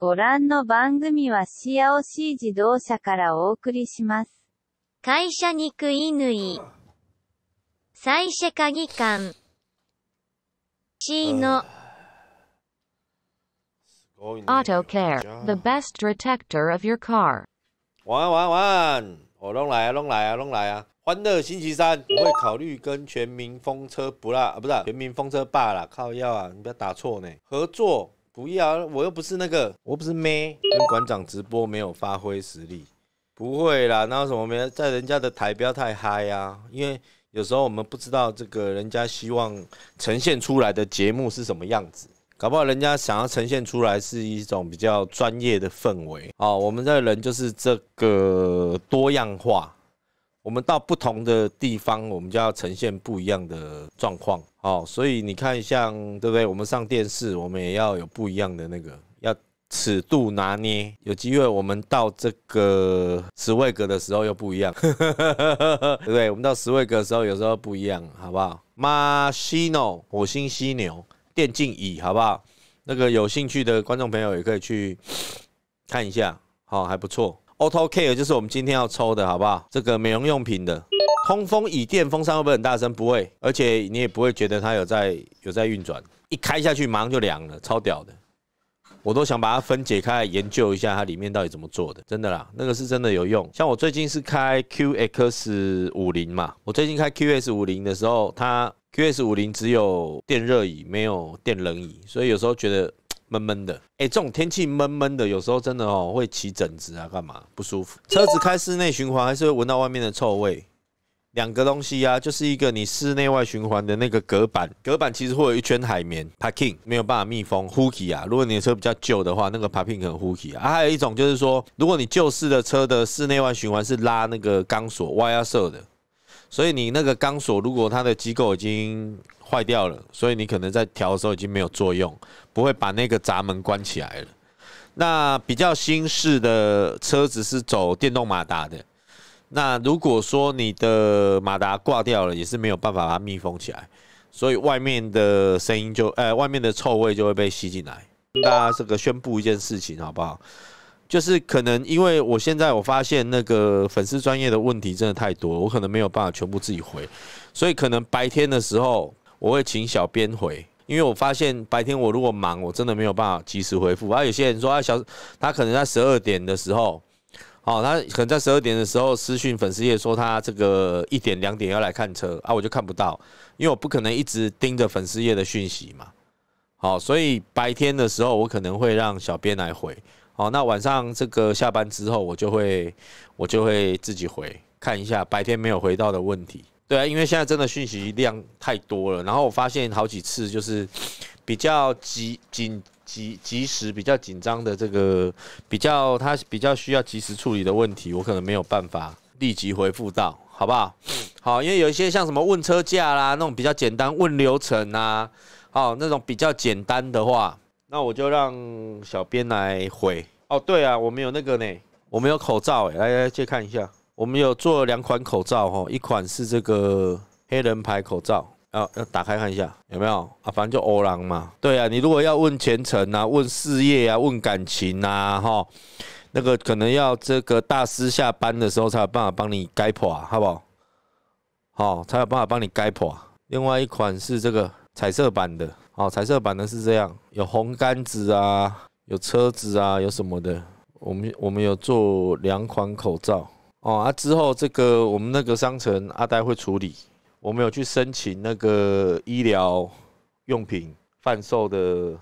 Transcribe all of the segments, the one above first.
ご覧の番組はシアオシー自動車からお送りします。会社に食い縫い。最社鍵館。C の。a ー t o c a r e the best detector of your car. 晚安，晚安，晚安。我弄来啊，弄来啊，弄来啊！欢乐星期三，我会考虑跟全民风车不啦，啊，不是全民风车霸啦，靠药啊，你不要打错呢。合作不要，我又不是那个，我不是咩，跟馆长直播没有发挥实力，不会啦。那什么，没在人家的台不要太嗨啊，因为有时候我们不知道这个人家希望呈现出来的节目是什么样子，搞不好人家想要呈现出来是一种比较专业的氛围啊。我们这人就是这个多样化。我们到不同的地方，我们就要呈现不一样的状况，哦。所以你看，像对不对？我们上电视，我们也要有不一样的那个，要尺度拿捏。有机会，我们到这个十位格的时候又不一样，对不对？我们到十位格的时候，有时候不一样，好不好？马西诺，火星犀牛，电竞椅，好不好？那个有兴趣的观众朋友也可以去看一下，好，还不错。Auto Care 就是我们今天要抽的，好不好？这个美容用品的通风椅垫风扇会不会很大声？不会，而且你也不会觉得它有在有在运转。一开下去，马上就凉了，超屌的。我都想把它分解开，来研究一下它里面到底怎么做的，真的啦。那个是真的有用。像我最近是开 QX 五零嘛，我最近开 q s 五零的时候，它 q s 五零只有电热椅，没有电冷椅，所以有时候觉得。闷闷的，哎，这种天气闷闷的，有时候真的哦会起疹子啊，干嘛不舒服？车子开室内循环还是会闻到外面的臭味。两个东西啊，就是一个你室内外循环的那个隔板，隔板其实会有一圈海绵 packing，没有办法密封。h o o k y 啊，如果你的车比较旧的话，那个 packing 很 h o g g y 还有一种就是说，如果你旧式的车的室内外循环是拉那个钢索 wire 的，所以你那个钢索如果它的机构已经坏掉了，所以你可能在调的时候已经没有作用，不会把那个闸门关起来了。那比较新式的车子是走电动马达的，那如果说你的马达挂掉了，也是没有办法把它密封起来，所以外面的声音就呃，外面的臭味就会被吸进来。大家这个宣布一件事情好不好？就是可能因为我现在我发现那个粉丝专业的问题真的太多，我可能没有办法全部自己回，所以可能白天的时候。我会请小编回，因为我发现白天我如果忙，我真的没有办法及时回复。啊，有些人说啊小他可能在十二点的时候，哦，他可能在十二点的时候私讯粉丝页说他这个一点两点要来看车啊，我就看不到，因为我不可能一直盯着粉丝页的讯息嘛。好，所以白天的时候我可能会让小编来回。哦，那晚上这个下班之后我就会我就会自己回看一下白天没有回到的问题。对啊，因为现在真的讯息量太多了，然后我发现好几次就是比较急、紧、急、及时、比较紧张的这个比较，它比较需要及时处理的问题，我可能没有办法立即回复到，好不好？好，因为有一些像什么问车价啦，那种比较简单，问流程啊，哦，那种比较简单的话，那我就让小编来回。哦，对啊，我没有那个呢，我没有口罩，哎，来来借看一下。我们有做两款口罩，吼，一款是这个黑人牌口罩，要要打开看一下有没有啊，反正就欧郎嘛。对啊，你如果要问前程啊、问事业啊、问感情啊，哈，那个可能要这个大师下班的时候才有办法帮你解破，好不好？好，才有办法帮你解破。另外一款是这个彩色版的，哦，彩色版的是这样，有红杆子啊，有车子啊，有什么的。我们我们有做两款口罩。哦，啊，之后这个我们那个商城阿呆会处理。我们有去申请那个医疗用品贩售的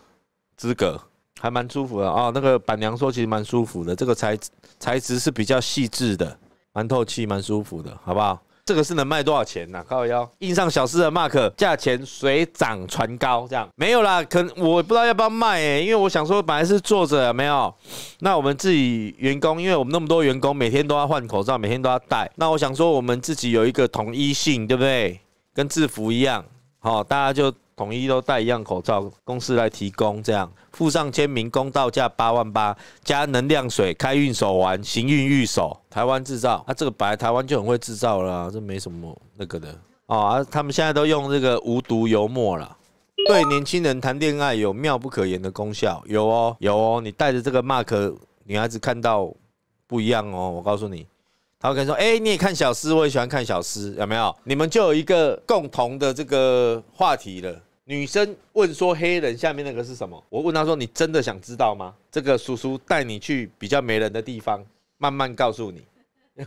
资格，还蛮舒服的啊。那个板娘说其实蛮舒服的，这个材材质是比较细致的，蛮透气，蛮舒服的，好不好？这个是能卖多少钱呢？靠腰印上小狮的 Mark，价钱水涨船高，这样没有啦，可我不知道要不要卖哎，因为我想说，本来是作者没有？那我们自己员工，因为我们那么多员工，每天都要换口罩，每天都要戴。那我想说，我们自己有一个统一性，对不对？跟制服一样，好，大家就。统一都戴一样口罩，公司来提供。这样附上签名，公道价八万八，加能量水、开运手环、行运玉手，台湾制造。啊，这个白台湾就很会制造了，这没什么那个的哦。啊，他们现在都用这个无毒油墨了，对年轻人谈恋爱有妙不可言的功效。有哦，有哦，你带着这个 mark，女孩子看到不一样哦。我告诉你，他会说：“哎，你也看小诗，我也喜欢看小诗，有没有？”你们就有一个共同的这个话题了。女生问说：“黑人下面那个是什么？”我问她说：“你真的想知道吗？”这个叔叔带你去比较没人的地方，慢慢告诉你。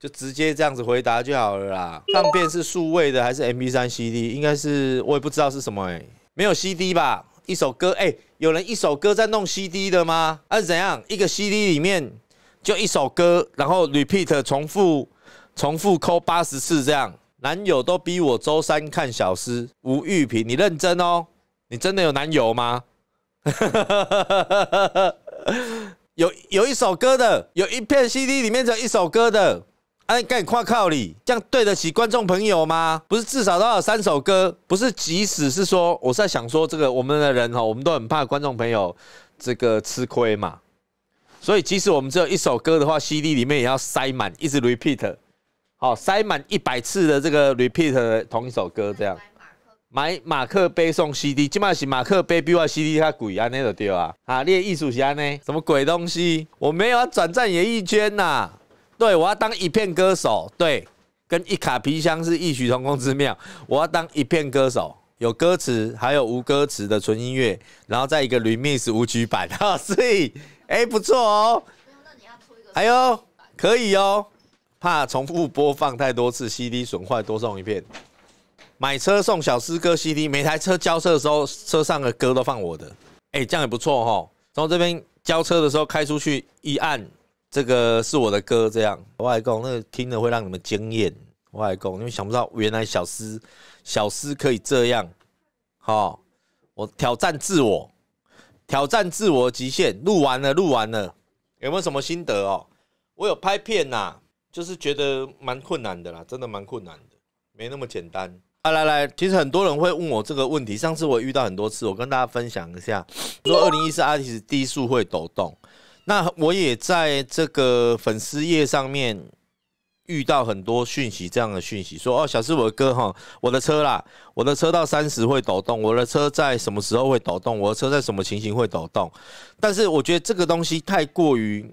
就直接这样子回答就好了啦。唱片是数位的还是 M P 三 C D？应该是我也不知道是什么哎，没有 C D 吧？一首歌哎，有人一首歌在弄 C D 的吗？还是怎样？一个 C D 里面就一首歌，然后 repeat 重复，重复扣八十次这样。男友都逼我周三看小诗吴玉萍，你认真哦，你真的有男友吗？有有一首歌的，有一片 CD 里面只有一首歌的，哎，赶紧跨靠你，这样对得起观众朋友吗？不是至少要有三首歌，不是即使是说，我是在想说这个我们的人哈，我们都很怕观众朋友这个吃亏嘛，所以即使我们只有一首歌的话，CD 里面也要塞满，一直 repeat。好塞满一百次的这个 repeat 同一首歌这样，买马克杯送 CD，即本是马克杯比我 CD 它贵安尼都对啊。啊，的艺术家呢？什么鬼东西？我没有要转战演艺圈呐。对，我要当一片歌手。对，跟一卡皮箱是异曲同工之妙。我要当一片歌手，有歌词，还有无歌词的纯音乐，然后再一个 remix 舞曲版啊，所以哎不错哦。那你要一个？哎呦，可以哦。怕重复播放太多次 CD 损坏，多送一片。买车送小师哥 CD，每台车交车的时候，车上的歌都放我的。哎，这样也不错哈。从这边交车的时候开出去一按，这个是我的歌，这样外公那听了会让你们惊艳，外公，你们想不到原来小师小师可以这样。好，我挑战自我，挑战自我极限。录完了，录完了，有没有什么心得哦？我有拍片呐。就是觉得蛮困难的啦，真的蛮困难的，没那么简单。啊，来来，其实很多人会问我这个问题，上次我遇到很多次，我跟大家分享一下。说二零一四阿迪斯低速会抖动，那我也在这个粉丝页上面遇到很多讯息，这样的讯息说：哦，小四我哥哈，我的车啦，我的车到三十会抖动，我的车在什么时候会抖动？我的车在什么情形会抖动？但是我觉得这个东西太过于。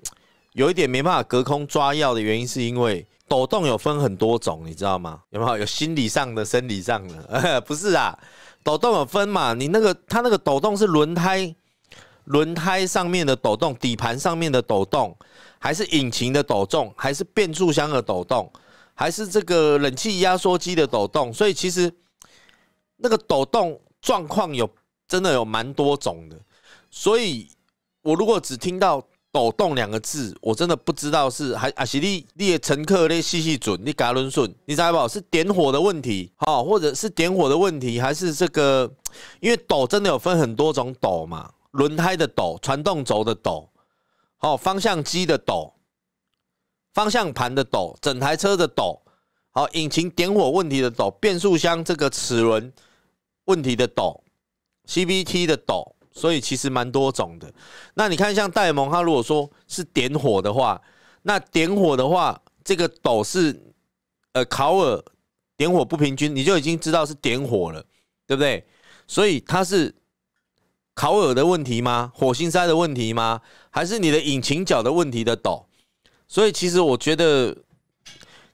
有一点没办法隔空抓药的原因，是因为抖动有分很多种，你知道吗？有没有？有心理上的、生理上的？不是啊，抖动有分嘛。你那个它那个抖动是轮胎、轮胎上面的抖动，底盘上面的抖动，还是引擎的抖动，还是变速箱的抖动，还是这个冷气压缩机的抖动？所以其实那个抖动状况有真的有蛮多种的。所以我如果只听到。抖动两个字，我真的不知道是还啊，是你你的乘客列细细准，你格阿轮顺，你知不？是点火的问题，好，或者是点火的问题，还是这个，因为抖真的有分很多种抖嘛，轮胎的抖，传动轴的抖，好，方向机的抖，方向盘的抖，整台车的抖，好，引擎点火问题的抖，变速箱这个齿轮问题的抖，C V T 的抖。所以其实蛮多种的。那你看，像戴蒙，他如果说是点火的话，那点火的话，这个斗是呃烤耳点火不平均，你就已经知道是点火了，对不对？所以它是烤耳的问题吗？火星塞的问题吗？还是你的引擎角的问题的抖？所以其实我觉得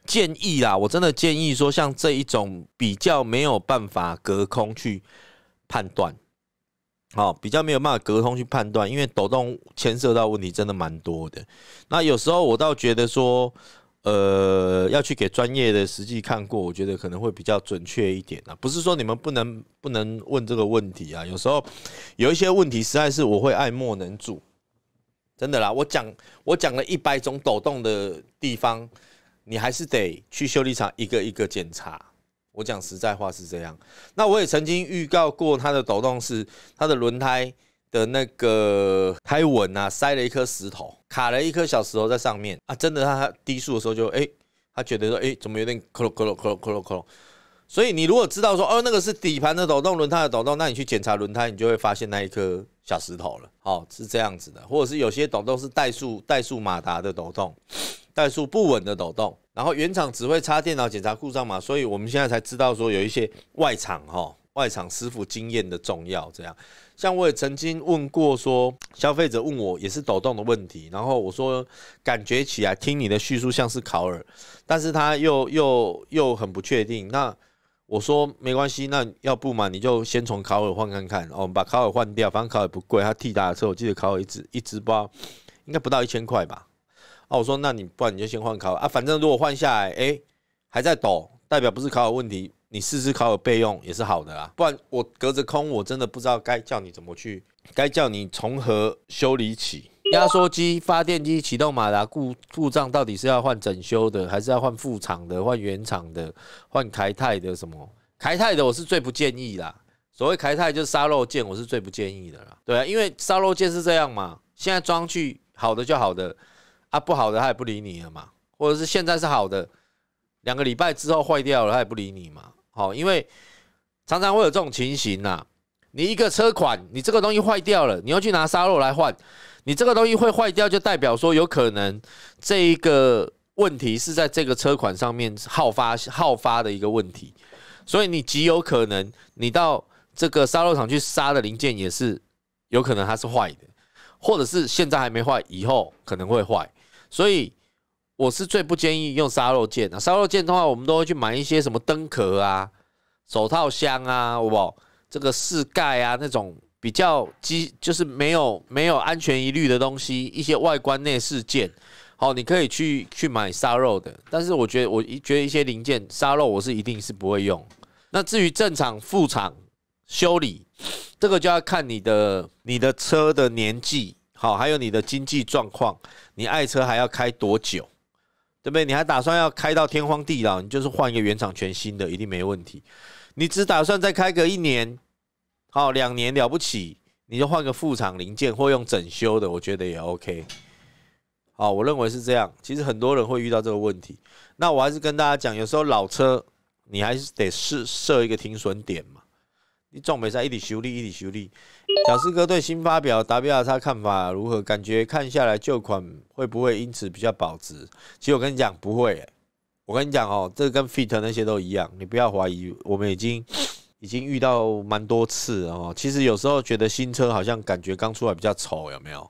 建议啦，我真的建议说，像这一种比较没有办法隔空去判断。好，比较没有办法隔空去判断，因为抖动牵涉到问题真的蛮多的。那有时候我倒觉得说，呃，要去给专业的实际看过，我觉得可能会比较准确一点啊。不是说你们不能不能问这个问题啊，有时候有一些问题实在是我会爱莫能助，真的啦。我讲我讲了一百种抖动的地方，你还是得去修理厂一个一个检查。我讲实在话是这样，那我也曾经预告过它的抖动是它的轮胎的那个胎纹啊塞了一颗石头，卡了一颗小石头在上面啊，真的它低速的时候就哎，他觉得说哎怎么有点咯咯咯咯咯咯，所以你如果知道说哦那个是底盘的抖动，轮胎的抖动，那你去检查轮胎，你就会发现那一颗小石头了。哦，是这样子的，或者是有些抖动是怠速怠速马达的抖动，怠速不稳的抖动。然后原厂只会插电脑检查故障嘛，所以我们现在才知道说有一些外厂哈，外厂师傅经验的重要。这样，像我也曾经问过说，消费者问我也是抖动的问题，然后我说感觉起来听你的叙述像是考尔，但是他又又又很不确定。那我说没关系，那要不嘛你就先从考尔换看看哦，把考尔换掉，反正考尔不贵，他替代的车，我记得考尔一只一只包应该不到一千块吧。我说：“那你不然你就先换卡啊，反正如果换下来，哎，还在抖，代表不是卡有问题。你试试考有备用也是好的啊，不然我隔着空我真的不知道该叫你怎么去，该叫你从何修理起。压缩机、发电机、启动马达故故障到底是要换整修的，还是要换副厂的？换原厂的？换开泰的？什么开泰的？我是最不建议啦。所谓开泰就是沙漏件，我是最不建议的啦。对啊，因为沙漏件是这样嘛，现在装去好的就好的。”啊，不好的，他也不理你了嘛？或者是现在是好的，两个礼拜之后坏掉了，他也不理你嘛？好，因为常常会有这种情形呐。你一个车款，你这个东西坏掉了，你要去拿沙漏来换，你这个东西会坏掉，就代表说有可能这一个问题是在这个车款上面好发好发的一个问题，所以你极有可能你到这个沙漏厂去杀的零件也是有可能它是坏的，或者是现在还没坏，以后可能会坏。所以我是最不建议用沙漏键的。沙漏键的话，我们都会去买一些什么灯壳啊、手套箱啊、不，这个试盖啊，那种比较机，就是没有没有安全疑虑的东西，一些外观内饰件。好，你可以去去买沙漏的。但是我觉得，我一觉得一些零件沙漏，我是一定是不会用。那至于正常副厂修理，这个就要看你的你的车的年纪。好，还有你的经济状况，你爱车还要开多久，对不对？你还打算要开到天荒地老？你就是换一个原厂全新的，一定没问题。你只打算再开个一年，好两年了不起，你就换个副厂零件或用整修的，我觉得也 OK。好，我认为是这样。其实很多人会遇到这个问题，那我还是跟大家讲，有时候老车你还是得设设一个停损点嘛。你整笔在一笔修理一笔修理，小四哥对新发表达 r 亚他看法如何？感觉看下来，旧款会不会因此比较保值？其实我跟你讲不会，我跟你讲哦，这跟 Fit 那些都一样，你不要怀疑，我们已经已经遇到蛮多次哦。其实有时候觉得新车好像感觉刚出来比较丑，有没有？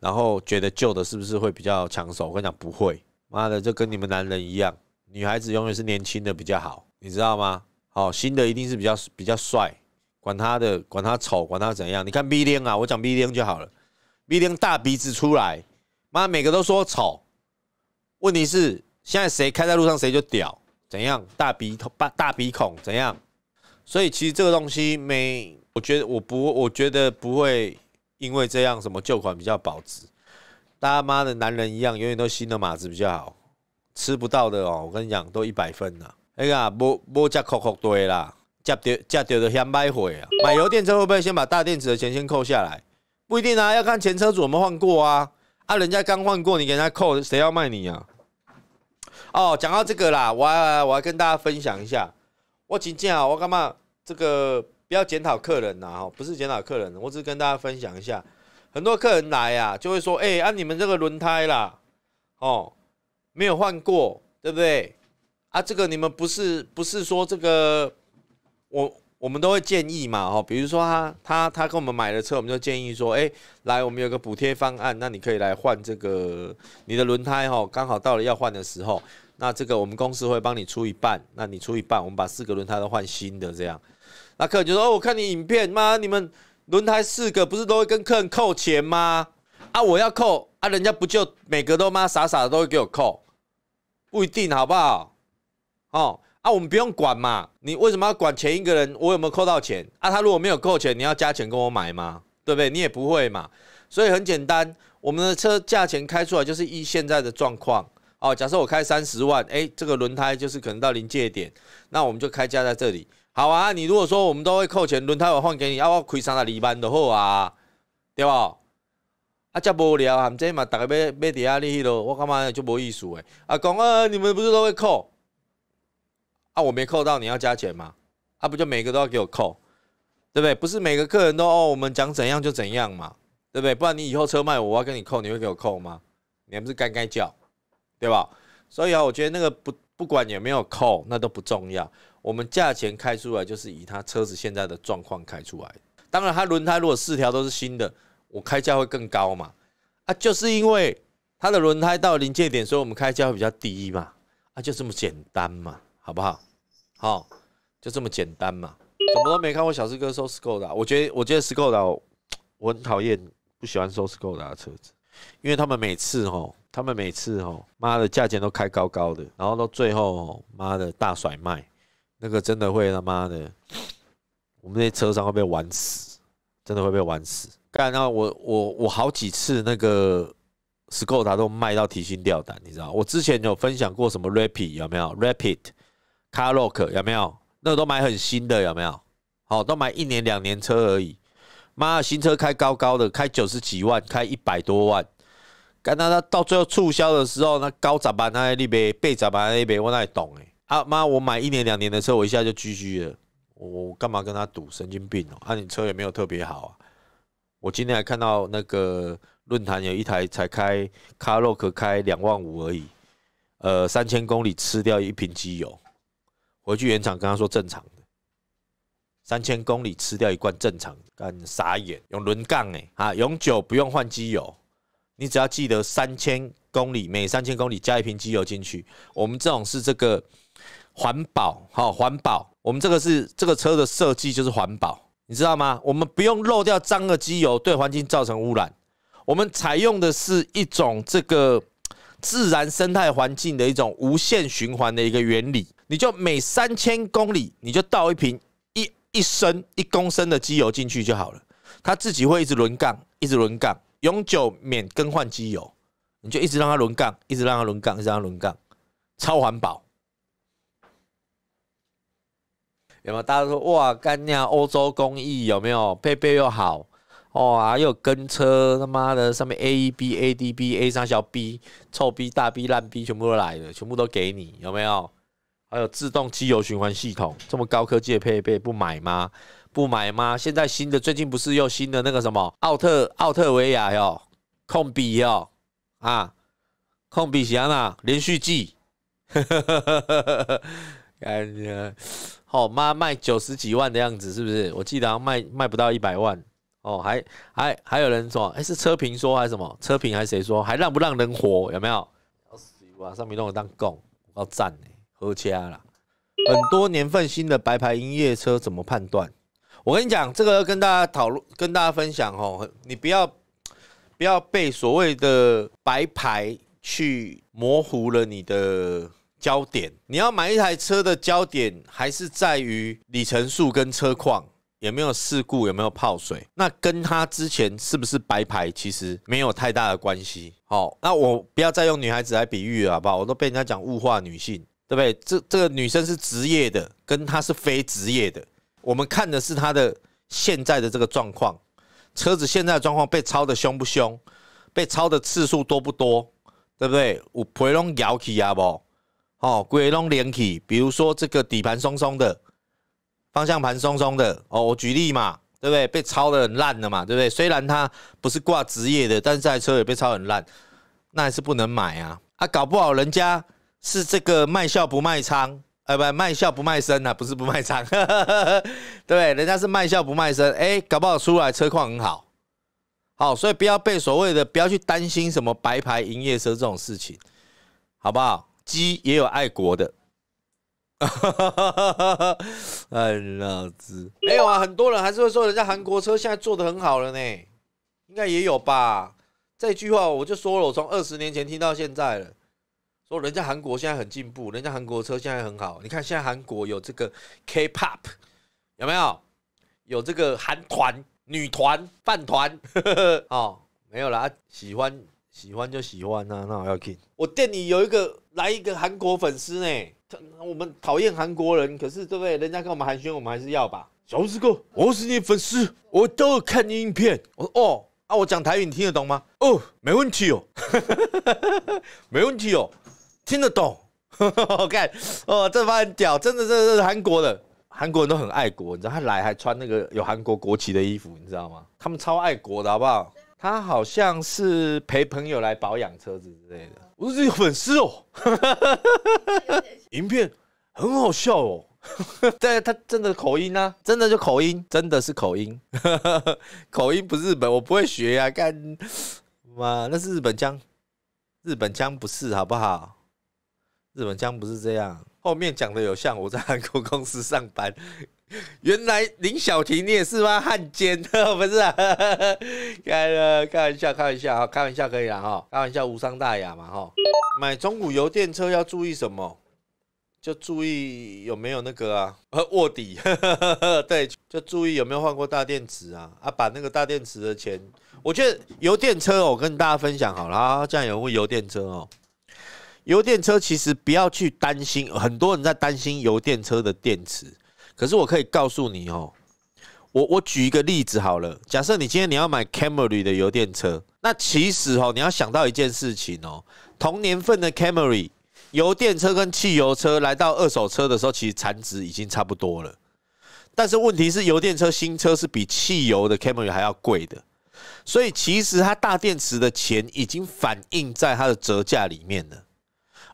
然后觉得旧的是不是会比较抢手？我跟你讲不会，妈的，就跟你们男人一样，女孩子永远是年轻的比较好，你知道吗？好，新的一定是比较比较帅。管他的，管他丑，管他怎样，你看 B 零啊，我讲 B 零就好了，B 零大鼻子出来，妈每个都说丑，问题是现在谁开在路上谁就屌，怎样大鼻头、大鼻孔怎样？所以其实这个东西没，我觉得我不，我觉得不会因为这样什么旧款比较保值，大妈的男人一样，永远都新的码子比较好，吃不到的哦，我跟你讲都一百分了，哎呀，摸摸加扣扣对啦。夹掉、夹掉的先买毁啊！买油电车会不会先把大电池的钱先扣下来？不一定啊，要看前车主有没有换过啊。啊，人家刚换过，你给人家扣，谁要卖你啊？哦，讲到这个啦，我我要跟大家分享一下。我请假，我干嘛？这个不要检讨客人呐，哦，不是检讨客人，我只是跟大家分享一下。很多客人来呀，就会说，哎，啊，你们这个轮胎啦，哦，没有换过，对不对？啊，这个你们不是不是说这个。我我们都会建议嘛，哦，比如说他他他跟我们买了车，我们就建议说，哎，来，我们有个补贴方案，那你可以来换这个你的轮胎，哈，刚好到了要换的时候，那这个我们公司会帮你出一半，那你出一半，我们把四个轮胎都换新的这样。那客人就说，哦，我看你影片，妈，你们轮胎四个不是都会跟客人扣钱吗？啊，我要扣啊，人家不就每个都妈傻傻的都会给我扣？不一定好不好？哦。我们不用管嘛，你为什么要管前一个人我有没有扣到钱啊？他如果没有扣钱，你要加钱跟我买吗？对不对？你也不会嘛，所以很简单，我们的车价钱开出来就是依现在的状况哦。假设我开三十万，哎，这个轮胎就是可能到临界点，那我们就开价在这里。好啊，你如果说我们都会扣钱，轮胎我换给你，啊，我亏三、十五万都好啊，对吧？啊，这无聊，反这嘛，大家要要底下你去咯，我干嘛就无意思诶。啊，讲啊，你们不是都会扣？那我没扣到，你要加钱吗？啊，不就每个都要给我扣，对不对？不是每个客人都哦，我们讲怎样就怎样嘛，对不对？不然你以后车卖，我要跟你扣，你会给我扣吗？你不是该该叫，对吧？所以啊，我觉得那个不不管有没有扣，那都不重要。我们价钱开出来就是以他车子现在的状况开出来。当然，他轮胎如果四条都是新的，我开价会更高嘛。啊，就是因为他的轮胎到临界点，所以我们开价会比较低嘛。啊，就这么简单嘛，好不好？好，就这么简单嘛？怎么都没看过小四哥收 Skoda？我觉得，我觉得 Skoda 我很讨厌，不喜欢收 Skoda 的车子，因为他们每次，哦，他们每次，哦，妈的价钱都开高高的，然后到最后，妈的大甩卖，那个真的会他妈的，我们那些车商会被玩死，真的会被玩死。干到我，我，我好几次那个 Skoda 都卖到提心吊胆，你知道？我之前有分享过什么 Rapid 有没有 Rapid？卡洛克有没有？那都买很新的有没有？好，都买一年两年车而已。妈，新车开高高的，开九十几万，开一百多万。干到他到最后促销的时候，那高咋办？那里呗，背咋办？那边我哪里懂哎？啊妈，我买一年两年的车，我一下就 GG 了。我干嘛跟他赌？神经病哦！啊，你车也没有特别好啊。我今天还看到那个论坛有一台才开卡洛克开两万五而已，呃，三千公里吃掉一瓶机油。回去原厂跟他说正常的，三千公里吃掉一罐正常，干傻眼，用轮杠哎啊，永久不用换机油，你只要记得三千公里每三千公里加一瓶机油进去。我们这种是这个环保哈，环保，我们这个是这个车的设计就是环保，你知道吗？我们不用漏掉脏的机油对环境造成污染，我们采用的是一种这个自然生态环境的一种无限循环的一个原理。你就每三千公里你就倒一瓶一一升一公升的机油进去就好了，它自己会一直轮杠，一直轮杠，永久免更换机油，你就一直让它轮杠，一直让它轮杠，一直让它轮杠，超环保。有没有？大家说哇，干娘欧洲工艺有没有？配备又好，哦啊，又跟车他妈的上面 AEB、ADB、A 上小 B、臭 B、大 B、烂 B 全部都来了，全部都给你有没有？还有自动机油循环系统，这么高科技的配备不买吗？不买吗？现在新的，最近不是又新的那个什么奥特奥特维亚哟，控比哟啊，控比翔啊，连续记，呵呵呵呵呵呵呵呵，哎好妈卖九十几万的样子是不是？我记得卖卖不到一百万哦，还还还有人说，哎是车评说还是什么车评还是谁说，还让不让人活有没有？啊，上面弄我当贡，要赞呢。合家啦。很多年份新的白牌营业车怎么判断？我跟你讲，这个跟大家讨论，跟大家分享哦。你不要不要被所谓的白牌去模糊了你的焦点。你要买一台车的焦点还是在于里程数跟车况有没有事故有没有泡水。那跟他之前是不是白牌其实没有太大的关系。好，那我不要再用女孩子来比喻了，好不好？我都被人家讲物化女性。对不对？这这个女生是职业的，跟她是非职业的。我们看的是她的现在的这个状况，车子现在的状况被抄的凶不凶，被抄的次数多不多，对不对？我鬼龙摇起啊不？哦，鬼龙连起，比如说这个底盘松松的，方向盘松松的，哦，我举例嘛，对不对？被抄的很烂的嘛，对不对？虽然他不是挂职业的，但是这台车也被抄很烂，那还是不能买啊！啊，搞不好人家。是这个卖笑不卖仓，哎，不卖笑不卖身啊，不是不卖仓，对 对？人家是卖笑不卖身，哎，搞不好出来车况很好，好，所以不要被所谓的不要去担心什么白牌营业车这种事情，好不好？鸡也有爱国的，哎，老子没有啊，很多人还是会说人家韩国车现在做的很好了呢，应该也有吧？这句话我就说了，我从二十年前听到现在了。说人家韩国现在很进步，人家韩国车现在很好。你看现在韩国有这个 K-pop，有没有？有这个韩团、女团、饭团 哦，没有啦，喜欢喜欢就喜欢呐。那我要进。我店里有一个来一个韩国粉丝呢。他我们讨厌韩国人，可是对不对？人家跟我们寒暄，我们还是要吧。小胡子哥，我是你粉丝，我都看你影片。我哦啊，我讲台语你听得懂吗？哦，没问题哦，没问题哦。听得懂好 看哦，这番屌，真的，真的，是韩国的，韩国人都很爱国，你知道他来还穿那个有韩国国旗的衣服，你知道吗？他们超爱国的，好不好？他好像是陪朋友来保养车子之类的。我说这是粉丝哦，影片很好笑哦，但他真的口音啊，真的就口音，真的是口音，口音不是日本，我不会学呀，干，哇，那是日本腔，日本腔不是，好不好？日本腔不是这样，后面讲的有像我在韩国公司上班，原来林小婷你也是吗？汉奸不是？开了，开玩笑，开玩笑啊，开玩笑可以了哈，开玩笑无伤大雅嘛哈。买中古油电车要注意什么？就注意有没有那个啊，卧底。对，就注意有没有换过大电池啊？啊，把那个大电池的钱，我觉得油电车，我跟大家分享好了，啊，这样有人问油电车哦。油电车其实不要去担心，很多人在担心油电车的电池。可是我可以告诉你哦，我我举一个例子好了。假设你今天你要买 Camry 的油电车，那其实哦你要想到一件事情哦，同年份的 Camry 油电车跟汽油车来到二手车的时候，其实残值已经差不多了。但是问题是油电车新车是比汽油的 Camry 还要贵的，所以其实它大电池的钱已经反映在它的折价里面了。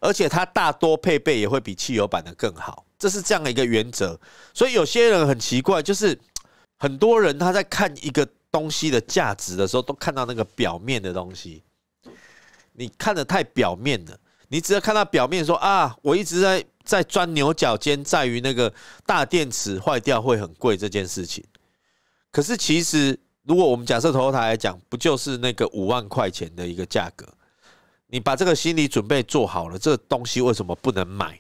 而且它大多配备也会比汽油版的更好，这是这样的一个原则。所以有些人很奇怪，就是 很多人他在看一个东西的价值的时候，都看到那个表面的东西。你看的太表面了，你只要看到表面说啊，我一直在在钻牛角尖，在于那个大电池坏掉会很贵这件事情。可是其实如果我们假设头台来讲，不就是那个五万块钱的一个价格？你把这个心理准备做好了，这东西为什么不能买？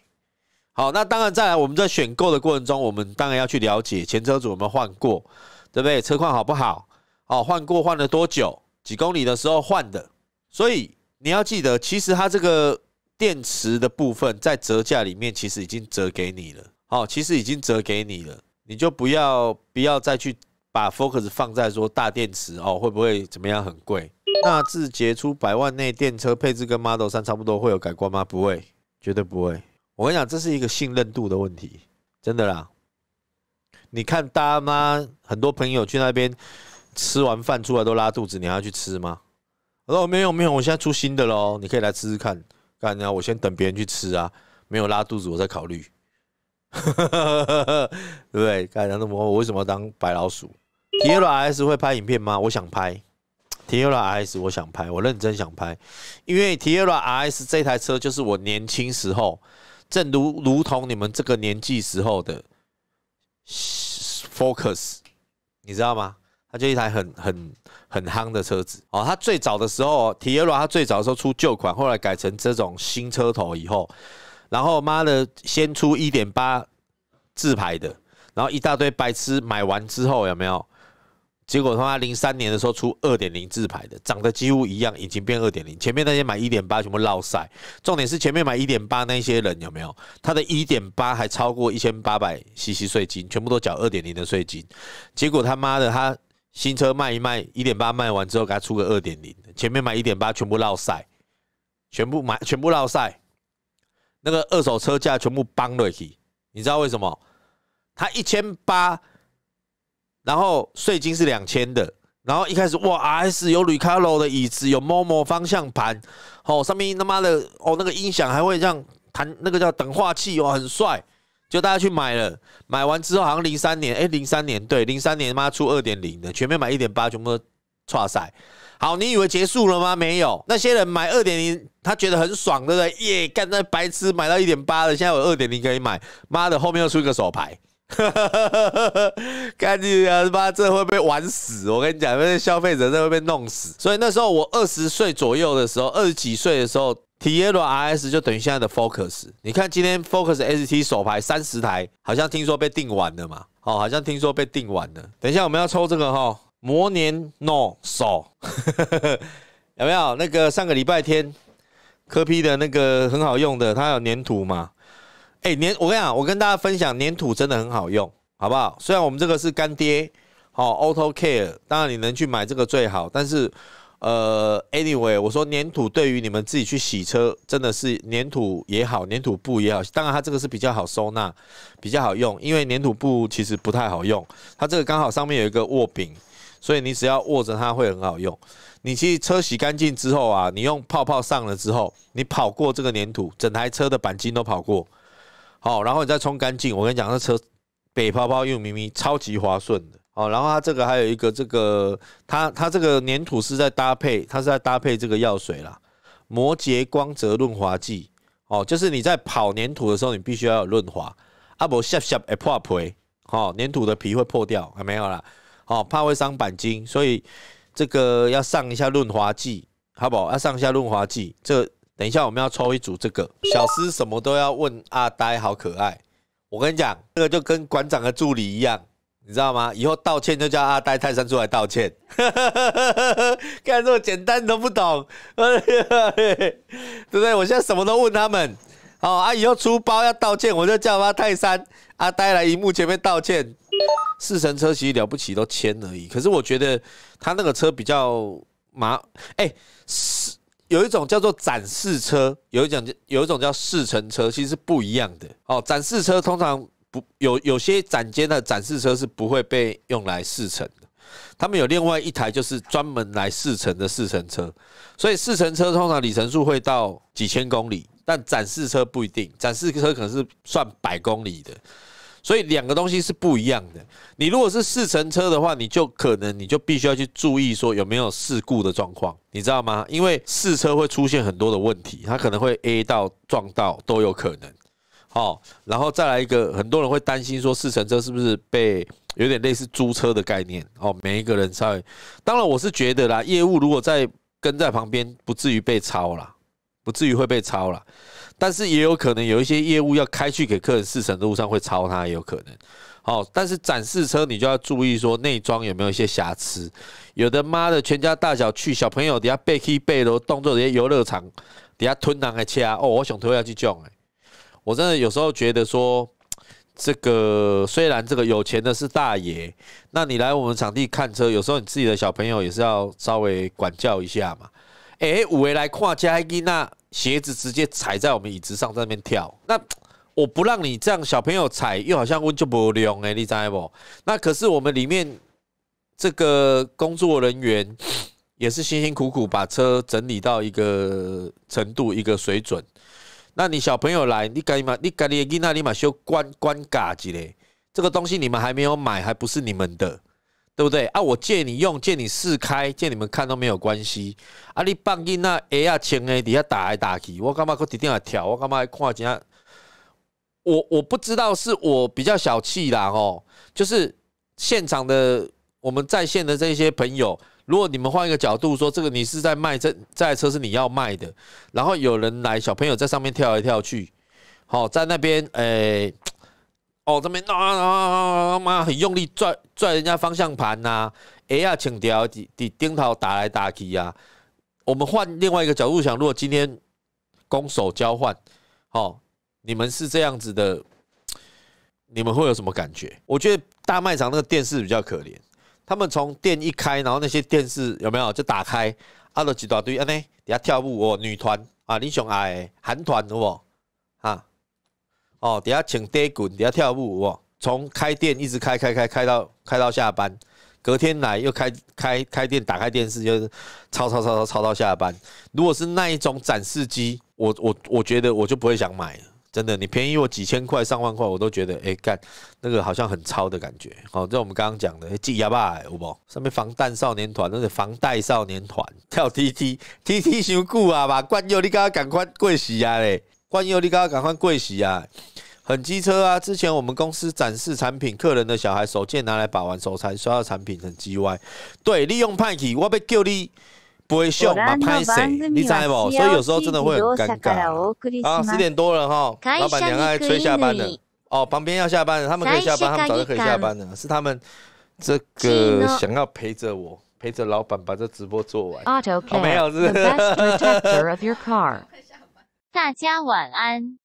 好，那当然，再来我们在选购的过程中，我们当然要去了解前车主有没有换过，对不对？车况好不好？哦，换过，换了多久？几公里的时候换的？所以你要记得，其实它这个电池的部分在折价里面，其实已经折给你了。哦，其实已经折给你了，你就不要不要再去把 focus 放在说大电池哦会不会怎么样很贵。那智结出百万内电车配置跟 Model 三差不多，会有改观吗？不会，绝对不会。我跟你讲，这是一个信任度的问题，真的啦。你看大妈，很多朋友去那边吃完饭出来都拉肚子，你还要去吃吗？我说没有没有，我现在出新的喽，你可以来吃吃看。干呀，我先等别人去吃啊，没有拉肚子，我再考虑，对 不对？干呀，那么我为什么当白老鼠？T L S 会拍影片吗？我想拍。t e r r s 我想拍，我认真想拍，因为 t e r r s 这台车就是我年轻时候，正如如同你们这个年纪时候的 Focus，你知道吗？它就一台很很很夯的车子。哦，它最早的时候 t e r a 它最早的时候出旧款，后来改成这种新车头以后，然后妈的先出一点八自排的，然后一大堆白痴买完之后有没有？结果他妈零三年的时候出二点零自排的，长得几乎一样，已经变二点零。前面那些买一点八全部落塞，重点是前面买一点八那些人有没有？他的一点八还超过一千八百 cc 税金，全部都缴二点零的税金。结果他妈的，他新车卖一卖，一点八卖完之后给他出个二点零前面买一点八全部落塞，全部买全部落塞，那个二手车价全部崩了去。你知道为什么？他一千八。然后税金是两千的，然后一开始哇，RS 有 Recaro 的椅子，有 Momo 方向盘，哦，上面他妈的哦，那个音响还会这样弹，那个叫等化器哦，很帅，就大家去买了，买完之后好像零三年，哎，零三年对，零三年他妈出二点零的，全面买一点八，全部错塞。好，你以为结束了吗？没有，那些人买二点零，他觉得很爽，对不对？耶，干那白痴买到一点八的，现在有二点零可以买，妈的，后面又出一个手牌。哈哈哈！干净啊，妈，这会被玩死！我跟你讲，因为消费者这会被弄死。所以那时候我二十岁左右的时候，二十几岁的时候，Tiero RS 就等于现在的 Focus。你看今天 Focus ST 首排三十台，好像听说被订完了嘛？哦，好像听说被订完了。等一下我们要抽这个哈，摩年 No s 有没有？那个上个礼拜天科批的那个很好用的，它有粘土嘛？哎，粘，我跟你讲，我跟大家分享，粘土真的很好用，好不好？虽然我们这个是干爹，哦，Auto Care，当然你能去买这个最好。但是，呃，Anyway，我说粘土对于你们自己去洗车，真的是粘土也好，粘土布也好，当然它这个是比较好收纳，比较好用，因为粘土布其实不太好用。它这个刚好上面有一个握柄，所以你只要握着它会很好用。你去车洗干净之后啊，你用泡泡上了之后，你跑过这个粘土，整台车的钣金都跑过。哦，然后你再冲干净。我跟你讲，那车，北泡泡又咪咪，超级滑顺的。哦，然后它这个还有一个这个，它它这个粘土是在搭配，它是在搭配这个药水啦，摩羯光泽润滑剂。哦，就是你在跑粘土的时候，你必须要有润滑。阿不，下下会破皮，哦，粘土的皮会破掉，没有啦。哦，怕会伤板筋，所以这个要上一下润滑剂，好不好？要上一下润滑剂，这。等一下，我们要抽一组这个小诗，什么都要问阿呆，好可爱。我跟你讲，这个就跟馆长的助理一样，你知道吗？以后道歉就叫阿呆泰山出来道歉。干这么简单你都不懂，对不对？我现在什么都问他们。哦，啊，以后出包要道歉，我就叫他泰山阿呆来荧幕前面道歉。四神车其实了不起，都签而已。可是我觉得他那个车比较麻，哎，是。有一种叫做展示车，有一种有一种叫试乘车，其实是不一样的。哦，展示车通常不有有些展间的展示车是不会被用来试乘的，他们有另外一台就是专门来试乘的试乘车。所以试乘车通常里程数会到几千公里，但展示车不一定，展示车可能是算百公里的。所以两个东西是不一样的。你如果是试乘车的话，你就可能你就必须要去注意说有没有事故的状况，你知道吗？因为试车会出现很多的问题，它可能会 A 到撞到都有可能。好，然后再来一个，很多人会担心说试乘车是不是被有点类似租车的概念哦？每一个人稍微，当然我是觉得啦，业务如果在跟在旁边，不至于被超啦，不至于会被超啦。但是也有可能有一些业务要开去给客人，事程路上会超他也有可能。好，但是展示车你就要注意说内装有没有一些瑕疵。有的妈的，全家大小去，小朋友底下背起背篓，动作一些游乐场底下吞狼的车。哦，我想吞下去撞哎！我真的有时候觉得说，这个虽然这个有钱的是大爷，那你来我们场地看车，有时候你自己的小朋友也是要稍微管教一下嘛。哎，有来来看车阿那鞋子直接踩在我们椅子上，在那边跳。那 我不让你这样，小朋友踩又好像温就不凉哎，你知不？那可是我们里面这个工作人员 也是辛辛苦苦把车整理到一个程度、一个水准。那你小朋友来，你干嘛？你赶紧那里马修关关嘎子嘞！这个东西你们还没有买，还不是你们的。对不对啊？我借你用，借你试开，借你们看都没有关系。啊，你放进那 A 啊钱哎底下打来打去，我干嘛搁底定要跳？我干嘛看人家？我我不知道是我比较小气啦，哦，就是现场的我们在线的这些朋友，如果你们换一个角度说，这个你是在卖这这车是你要卖的，然后有人来小朋友在上面跳来跳去，好在那边诶。哦，这边啊啊啊妈，很用力拽拽人家方向盘呐！哎呀，请调底底灯头打来打去呀！我们换另外一个角度想，如果今天攻守交换，好，你们是这样子的，你们会有什么感觉？我觉得大卖场那个电视比较可怜，他们从店一开，然后那些电视有没有就打开？啊，罗几大堆，哎呢，底下跳舞哦，女团啊，李雄爱韩团的哦，啊。哦，等下请跌滚，等下跳舞哦，从开店一直开开开开到开到下班，隔天来又开开开店，打开电视就是抄抄抄操操到下班。如果是那一种展示机，我我我觉得我就不会想买，真的，你便宜我几千块上万块，我都觉得哎干，那个好像很超的感觉。好，在我们刚刚讲的，记下吧，有无？上面防弹少年团，那是防弹少年团跳 T T T T，伤故啊吧，关佑，你刚快赶快过死啊嘞。尤力，赶要赶快跪洗啊！很机车啊！之前我们公司展示产品，客人的小孩手贱拿来把玩，手残摔到产品很机歪。对，利用派逆，我被救你不会笑嘛？拍谁？你猜不？所以有时候真的会很尴尬。啊，十点多了哈，老板娘在催下班了。哦，旁边要下班了，他们可以下班，他们早就可以下班了。是他们这个想要陪着我，陪着老板把这直播做完。Auto c r 没有是。大家晚安。